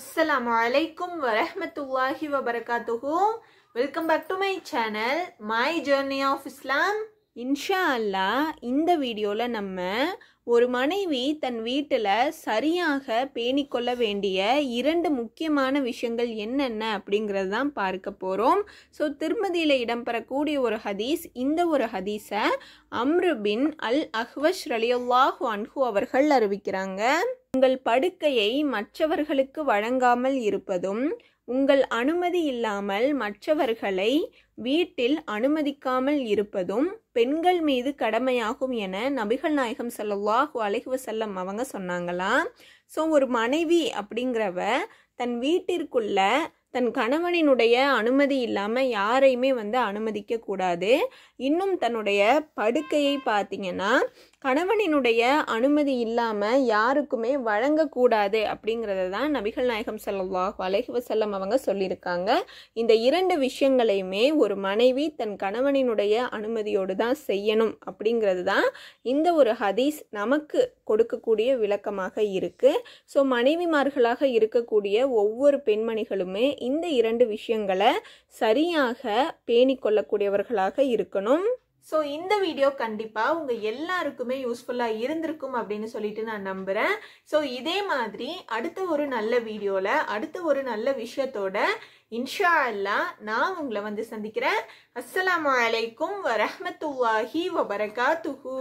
அஸ்லாம் வலைக்கும் வரமத்துல்லாஹி வபரகாத்துஹு welcome back to my channel my journey of Islam இன்ஷா அல்லா இந்த வீடியோவில் நம்ம ஒரு மனைவி தன் வீட்டில் சரியாக பேணிக்கொள்ள வேண்டிய இரண்டு முக்கியமான விஷயங்கள் என்னென்ன அப்படிங்கிறது தான் பார்க்க போகிறோம் ஸோ திருமதியில் இடம்பெறக்கூடிய ஒரு ஹதீஸ் இந்த ஒரு ஹதீஸை அம்ருபின் அல் அஹ்வஷ் ரலியுல்லாஹு அன்ஹு அவர்கள் அறிவிக்கிறாங்க உங்கள் படுக்கையை மற்றவர்களுக்கு வழங்காமல் இருப்பதும் உங்கள் அனுமதி இல்லாமல் மற்றவர்களை வீட்டில் அனுமதிக்காமல் இருப்பதும் பெண்கள் மீது கடமையாகும் என நபிகள் நாயகம் செல்லவா சல்லல்லாஹு அலஹி வசல்லம் அவங்க சொன்னாங்களாம் ஸோ ஒரு மனைவி அப்படிங்கிறவ தன் வீட்டிற்குள்ள தன் கணவனினுடைய அனுமதி இல்லாமல் யாரையுமே வந்து அனுமதிக்க கூடாது இன்னும் தன்னுடைய படுக்கையை பார்த்தீங்கன்னா கணவனினுடைய அனுமதி இல்லாமல் யாருக்குமே வழங்கக்கூடாது அப்படிங்கிறத தான் நபிகள் நாயகம் சல்லாஹ் அலஹி வசல்லம் அவங்க சொல்லியிருக்காங்க இந்த இரண்டு விஷயங்களையுமே ஒரு மனைவி தன் கணவனினுடைய அனுமதியோடு தான் செய்யணும் அப்படிங்கிறது தான் இந்த ஒரு ஹதீஸ் நமக்கு கொடுக்கக்கூடிய விளக்கமாக இருக்குது ஸோ மனைவிமார்களாக இருக்கக்கூடிய ஒவ்வொரு பெண்மணிகளுமே இந்த இரண்டு விஷயங்களை சரியாக பேணி கொள்ளக்கூடியவர்களாக இருக்கணும் ஸோ இந்த வீடியோ கண்டிப்பாக உங்கள் எல்லாருக்குமே யூஸ்ஃபுல்லாக இருந்திருக்கும் அப்படின்னு சொல்லிட்டு நான் நம்புகிறேன் ஸோ இதே மாதிரி அடுத்த ஒரு நல்ல வீடியோவில் அடுத்த ஒரு நல்ல விஷயத்தோட இன்ஷா அல்லா நான் உங்களை வந்து சந்திக்கிறேன் அஸ்லாம் வலைக்கும் வரமத்துல்லாஹி வபரகாத்துஹூ